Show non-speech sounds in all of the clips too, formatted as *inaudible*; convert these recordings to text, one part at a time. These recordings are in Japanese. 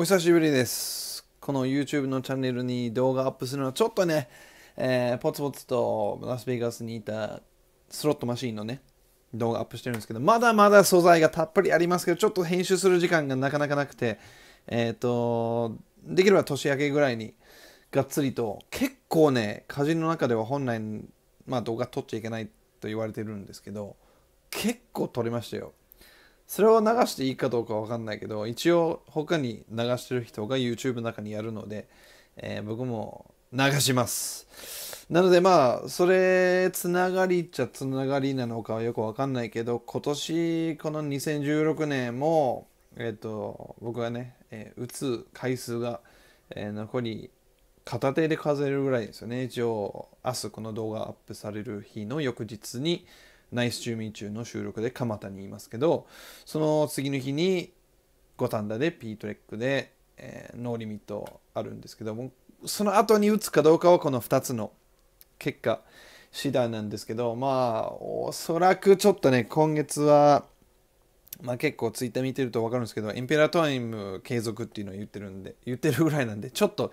お久しぶりです。この YouTube のチャンネルに動画アップするのはちょっとね、えー、ポツポツとラスベガスにいたスロットマシーンのね、動画アップしてるんですけど、まだまだ素材がたっぷりありますけど、ちょっと編集する時間がなかなかなくて、えっ、ー、と、できれば年明けぐらいにがっつりと、結構ね、歌人の中では本来、まあ動画撮っちゃいけないと言われてるんですけど、結構撮れましたよ。それを流していいかどうかわかんないけど、一応他に流してる人が YouTube の中にやるので、えー、僕も流します。なのでまあ、それ、つながりっちゃつながりなのかはよくわかんないけど、今年、この2016年も、えっ、ー、と、僕はね、えー、打つ回数が、え残り片手で数えるぐらいですよね。一応、明日この動画アップされる日の翌日に、ナイスチューミー中の収録で蒲田にいますけど、その次の日に五反田で P トレックで、えー、ノーリミットあるんですけども、その後に打つかどうかはこの2つの結果次第なんですけど、まあ、おそらくちょっとね、今月は、まあ、結構ツイッター見てると分かるんですけど、エンペラータイム継続っていうのを言ってるんで、言ってるぐらいなんで、ちょっと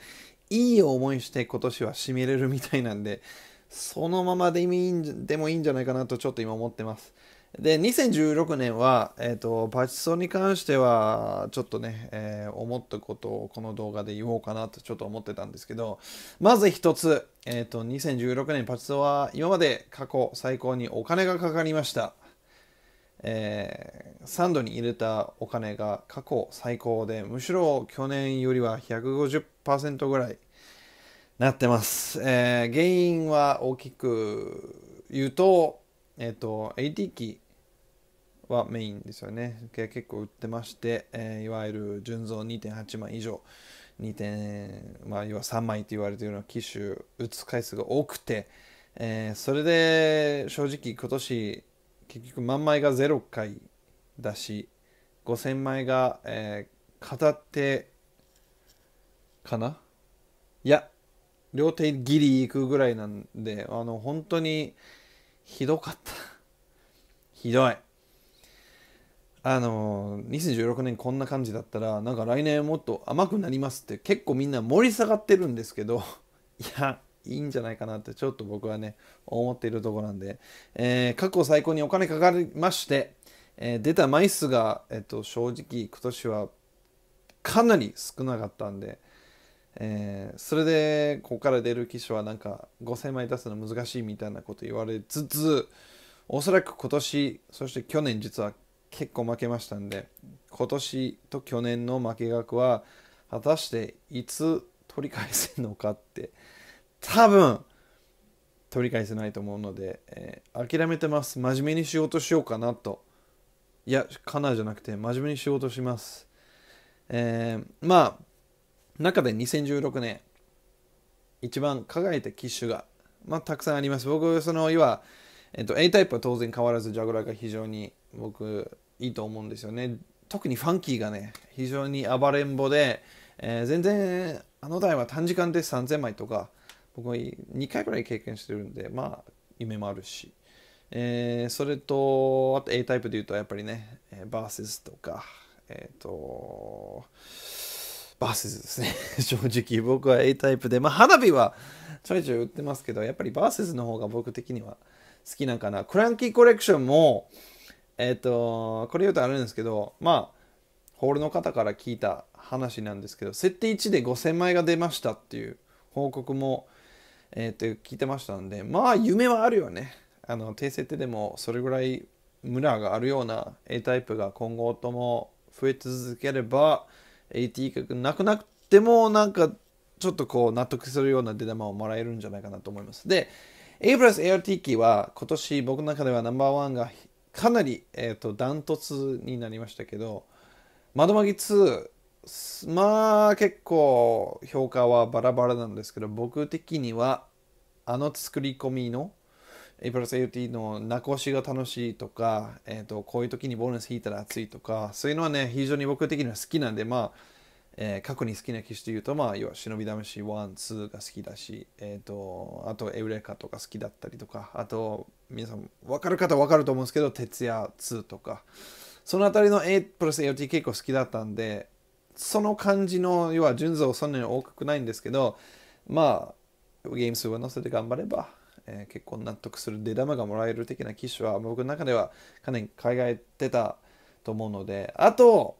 いい思いして今年は締めれるみたいなんで、そのままでいいんでもいいんじゃないかなとちょっと今思ってます。で、2016年は、えっ、ー、と、パチソンに関しては、ちょっとね、えー、思ったことをこの動画で言おうかなとちょっと思ってたんですけど、まず一つ、えっ、ー、と、2016年パチソンは今まで過去最高にお金がかかりました。えー、ンドに入れたお金が過去最高で、むしろ去年よりは150%ぐらいなってます。えー、原因は大きく言うと、えっ、ー、と、AT 機はメインですよね。結構売ってまして、えー、いわゆる純増2.8万以上、2点、まあ、要は3枚と言われているような機種、打つ回数が多くて、えー、それで正直今年、結局万枚が0回だし、5000枚が、えー、片手かないや、両手ギリいくぐらいなんで、あの、本当にひどかった。*laughs* ひどい。あの2016年こんな感じだったらなんか来年もっと甘くなりますって結構みんな盛り下がってるんですけど *laughs* いやいいんじゃないかなってちょっと僕はね思っているとこなんで、えー、過去最高にお金かかりまして、えー、出た枚数が、えっと、正直今年はかなり少なかったんで、えー、それでここから出る機種はなんか5,000枚出すの難しいみたいなこと言われつつおそらく今年そして去年実は結構負けましたんで今年と去年の負け額は果たしていつ取り返せるのかって多分取り返せないと思うので、えー、諦めてます真面目に仕事しようかなといやカナじゃなくて真面目に仕事しますえー、まあ中で2016年、一番輝いた機種が、まあ、たくさんあります。僕、その、要えっと、A タイプは当然変わらず、ジャグラーが非常に僕、いいと思うんですよね。特にファンキーがね、非常に暴れん坊で、えー、全然、あの台は短時間で3000枚とか、僕は2回くらい経験してるんで、まあ、夢もあるし。えー、それと、あと A タイプで言うと、やっぱりね、バーセスとか、えっ、ー、と、バスですね *laughs* 正直僕は A タイプで、まあ、花火はちょいちょい売ってますけどやっぱりバースの方が僕的には好きなんかなクランキーコレクションもえっ、ー、とこれ言うとあるんですけどまあホールの方から聞いた話なんですけど設定1で5000枚が出ましたっていう報告も、えー、と聞いてましたんでまあ夢はあるよねあの低設定でもそれぐらい村があるような A タイプが今後とも増え続ければ AT 格なくなくてもなんかちょっとこう納得するような出玉をもらえるんじゃないかなと思います。で、A プラス ART キーは今年僕の中ではナンバーワンがかなり、えーと、ダントツになりましたけど、窓マギ2、まあ結構評価はバラバラなんですけど僕的にはあの作り込みのイプラス AOT の中押しが楽しいとか、えーと、こういう時にボーナス引いたら熱いとかそういうのはね非常に僕的には好きなんでまあ、えー、過去に好きな機士というとまあ要は忍び魂12が好きだし、えーと、あとエウレカとか好きだったりとかあと皆さん分かる方分かると思うんですけど徹夜2とかその辺りの A プラス AOT 結構好きだったんでその感じの要は順座そんなに多くないんですけどまあゲーム数を乗せて頑張ればえー、結構納得する出玉がもらえる的な機種は僕の中ではかなり考えてたと思うのであと、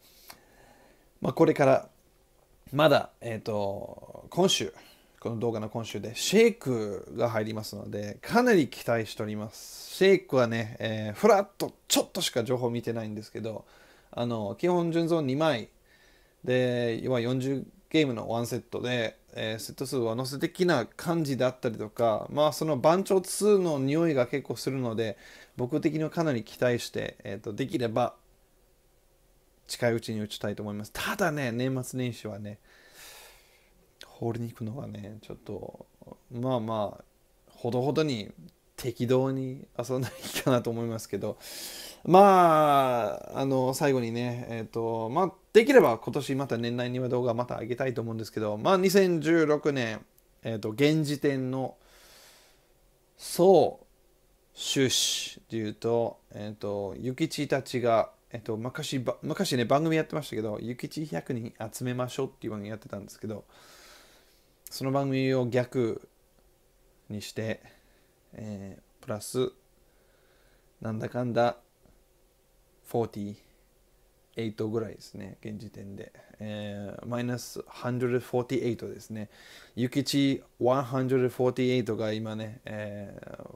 まあ、これからまだ、えっ、ー、と今週この動画の今週でシェイクが入りますのでかなり期待しておりますシェイクはね、えー、フラッとちょっとしか情報見てないんですけどあの基本純増2枚で要は40ゲームの1セットでえー、セット数は乗せ的な感じであったりとか、まあ、その番長2の匂いが結構するので僕的にはかなり期待して、えーと、できれば近いうちに打ちたいと思いますただね年末年始はねホールに行くのはねちょっとまあまあほどほどに適当に遊んだらいいかなと思いますけどまああの最後にねえっ、ー、とまあできれば今年また年内には動画また上げたいと思うんですけど、まあ、2016年、えーと、現時点の総収支でいうと,、えーと、ゆきちたちが、えーと、昔昔ね番組やってましたけど諭吉100人集めましょうっていう番組やってたんですけどその番組を逆にして、えー、プラスなんだかんだ40 4 8ぐらいですね、現時点で。えマイナス148ですね。ユキチ148が今ね、えー、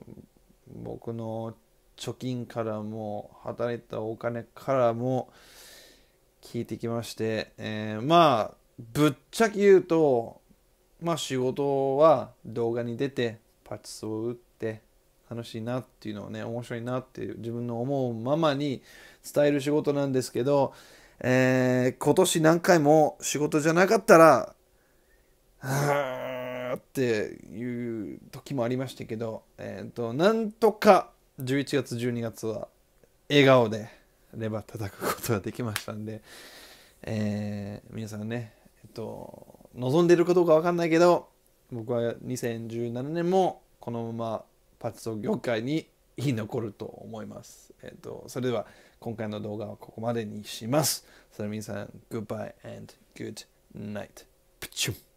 僕の貯金からも、働いたお金からも、聞いてきまして、えー、まあ、ぶっちゃけ言うと、まあ仕事は動画に出て、パチスを打って、楽しいなっていうのをね面白いなって自分の思うままに伝える仕事なんですけど、えー、今年何回も仕事じゃなかったらあーっていう時もありましたけど、えーと、なんとか11月12月は笑顔でレバー叩くことができましたんで、えー、皆さんね、えっと、望んでるかどうか分かんないけど僕は2017年もこのままパチソ業界に残ると思います。えっ、ー、と、それでは今回の動画はここまでにします。それでは皆さん、Goodbye and Good Night. プチュン